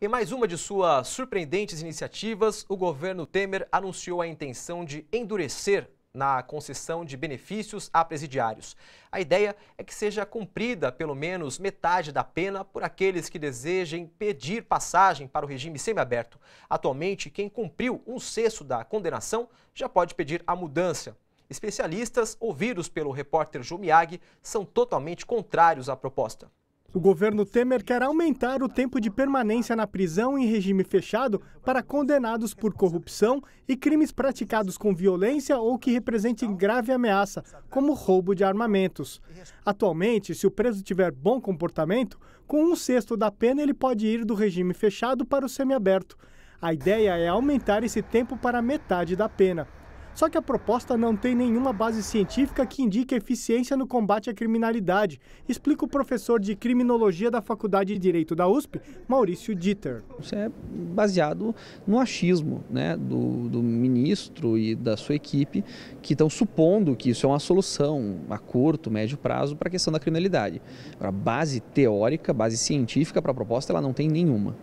Em mais uma de suas surpreendentes iniciativas, o governo Temer anunciou a intenção de endurecer na concessão de benefícios a presidiários. A ideia é que seja cumprida pelo menos metade da pena por aqueles que desejem pedir passagem para o regime semiaberto. Atualmente, quem cumpriu um sexto da condenação já pode pedir a mudança. Especialistas ouvidos pelo repórter Jumiag são totalmente contrários à proposta. O governo Temer quer aumentar o tempo de permanência na prisão em regime fechado para condenados por corrupção e crimes praticados com violência ou que representem grave ameaça, como roubo de armamentos. Atualmente, se o preso tiver bom comportamento, com um sexto da pena ele pode ir do regime fechado para o semiaberto. A ideia é aumentar esse tempo para metade da pena. Só que a proposta não tem nenhuma base científica que indique eficiência no combate à criminalidade, explica o professor de criminologia da Faculdade de Direito da USP, Maurício Dieter. Isso é baseado no achismo né, do, do ministro e da sua equipe, que estão supondo que isso é uma solução a curto, médio prazo para a questão da criminalidade. A base teórica, base científica para a proposta, ela não tem nenhuma.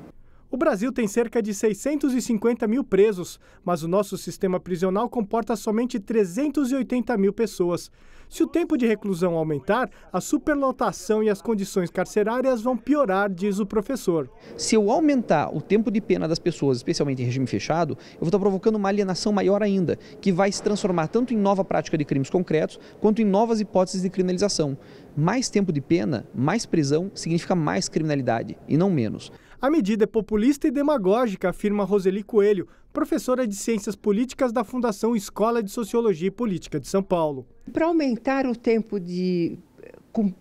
O Brasil tem cerca de 650 mil presos, mas o nosso sistema prisional comporta somente 380 mil pessoas. Se o tempo de reclusão aumentar, a superlotação e as condições carcerárias vão piorar, diz o professor. Se eu aumentar o tempo de pena das pessoas, especialmente em regime fechado, eu vou estar provocando uma alienação maior ainda, que vai se transformar tanto em nova prática de crimes concretos, quanto em novas hipóteses de criminalização. Mais tempo de pena, mais prisão, significa mais criminalidade, e não menos. A medida é populista e demagógica, afirma Roseli Coelho, professora de Ciências Políticas da Fundação Escola de Sociologia e Política de São Paulo. Para aumentar o tempo de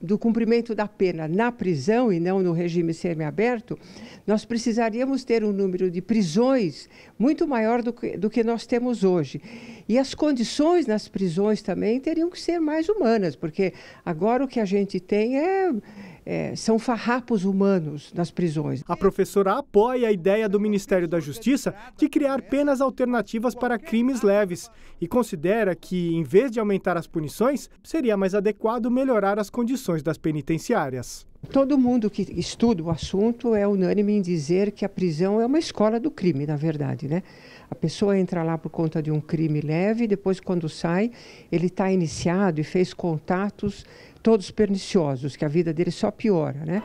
do cumprimento da pena na prisão e não no regime semiaberto, nós precisaríamos ter um número de prisões muito maior do que, do que nós temos hoje. E as condições nas prisões também teriam que ser mais humanas, porque agora o que a gente tem é, é, são farrapos humanos nas prisões. A professora apoia a ideia do Ministério da Justiça de criar penas alternativas para crimes leves e considera que, em vez de aumentar as punições, seria mais adequado melhorar as condições das penitenciárias. Todo mundo que estuda o assunto é unânime em dizer que a prisão é uma escola do crime, na verdade, né? A pessoa entra lá por conta de um crime leve, depois, quando sai, ele está iniciado e fez contatos todos perniciosos, que a vida dele só piora, né?